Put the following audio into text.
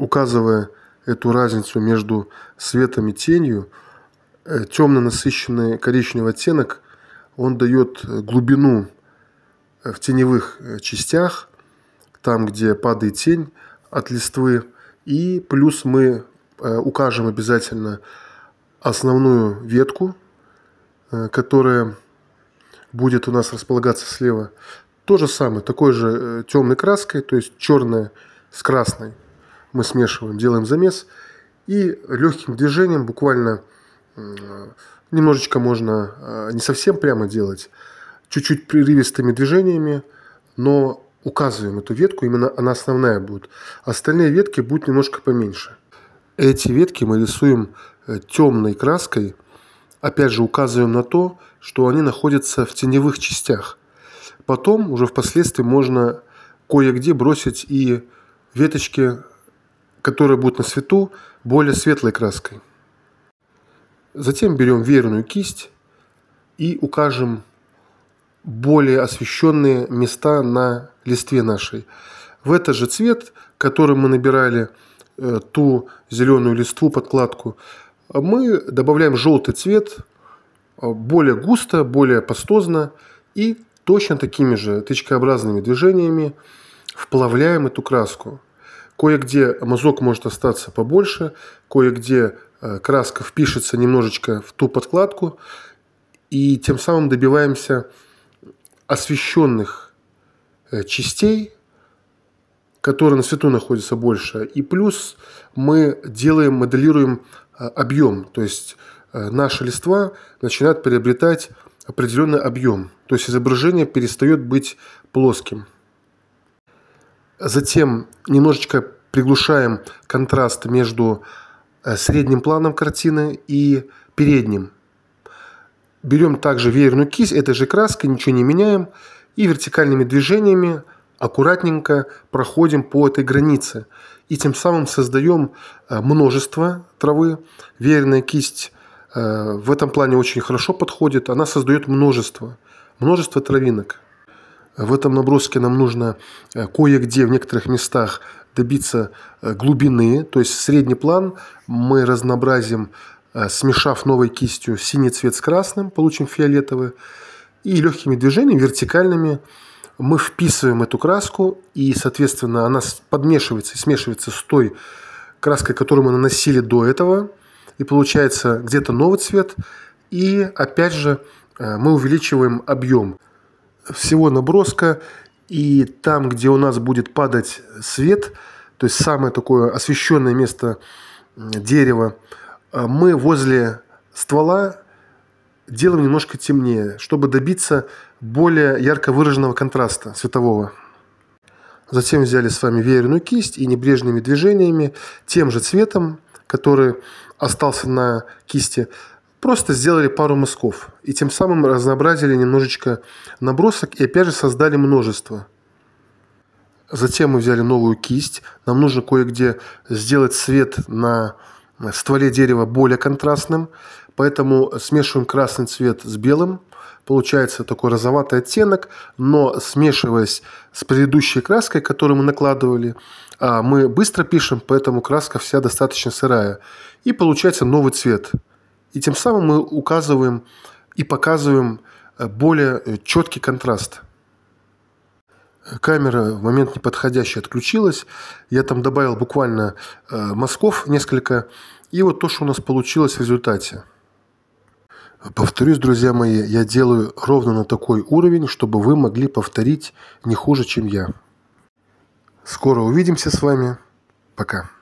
указывая эту разницу между светом и тенью, э, темно-насыщенный коричневый оттенок, он дает э, глубину э, в теневых частях, там, где падает тень от листвы, и плюс мы укажем обязательно основную ветку, которая будет у нас располагаться слева. То же самое, такой же темной краской, то есть черная с красной мы смешиваем, делаем замес. И легким движением, буквально немножечко можно э, не совсем прямо делать, чуть-чуть прерывистыми движениями, но указываем эту ветку, именно она основная будет. Остальные ветки будут немножко поменьше. Эти ветки мы рисуем э, темной краской, опять же указываем на то, что они находятся в теневых частях. Потом уже впоследствии можно кое-где бросить и веточки которая будет на свету более светлой краской. Затем берем веерную кисть и укажем более освещенные места на листве нашей. В этот же цвет, который мы набирали э, ту зеленую листву, подкладку, мы добавляем желтый цвет э, более густо, более пастозно и точно такими же тычкообразными движениями вплавляем эту краску. Кое-где мазок может остаться побольше, кое-где э, краска впишется немножечко в ту подкладку, и тем самым добиваемся освещенных э, частей, которые на свету находятся больше. И плюс мы делаем, моделируем э, объем, то есть наши листва начинают приобретать определенный объем, то есть изображение перестает быть плоским. Затем немножечко приглушаем контраст между э, средним планом картины и передним. Берем также веерную кисть этой же краской, ничего не меняем, и вертикальными движениями аккуратненько проходим по этой границе. И тем самым создаем э, множество травы. Веерная кисть э, в этом плане очень хорошо подходит. Она создает множество. Множество травинок. В этом наброске нам нужно э, кое-где в некоторых местах добиться э, глубины, то есть средний план мы разнообразим, э, смешав новой кистью синий цвет с красным, получим фиолетовый, и легкими движениями, вертикальными, мы вписываем эту краску, и, соответственно, она подмешивается и смешивается с той краской, которую мы наносили до этого, и получается где-то новый цвет, и опять же мы увеличиваем объем всего наброска, и там, где у нас будет падать свет, то есть самое такое освещенное место дерева, мы возле ствола делаем немножко темнее, чтобы добиться более ярко выраженного контраста светового. Затем взяли с вами веерную кисть и небрежными движениями, тем же цветом, который остался на кисти, Просто сделали пару мазков и тем самым разнообразили немножечко набросок и опять же создали множество. Затем мы взяли новую кисть. Нам нужно кое-где сделать цвет на стволе дерева более контрастным. Поэтому смешиваем красный цвет с белым. Получается такой розоватый оттенок, но смешиваясь с предыдущей краской, которую мы накладывали, а, мы быстро пишем, поэтому краска вся достаточно сырая. И получается новый цвет – и тем самым мы указываем и показываем э, более э, четкий контраст. Э, камера в момент неподходящий отключилась. Я там добавил буквально мазков несколько. И вот то, что у нас получилось в результате. Повторюсь, друзья мои, я делаю ровно на такой уровень, чтобы вы могли повторить не хуже, чем я. Скоро увидимся с вами. Пока.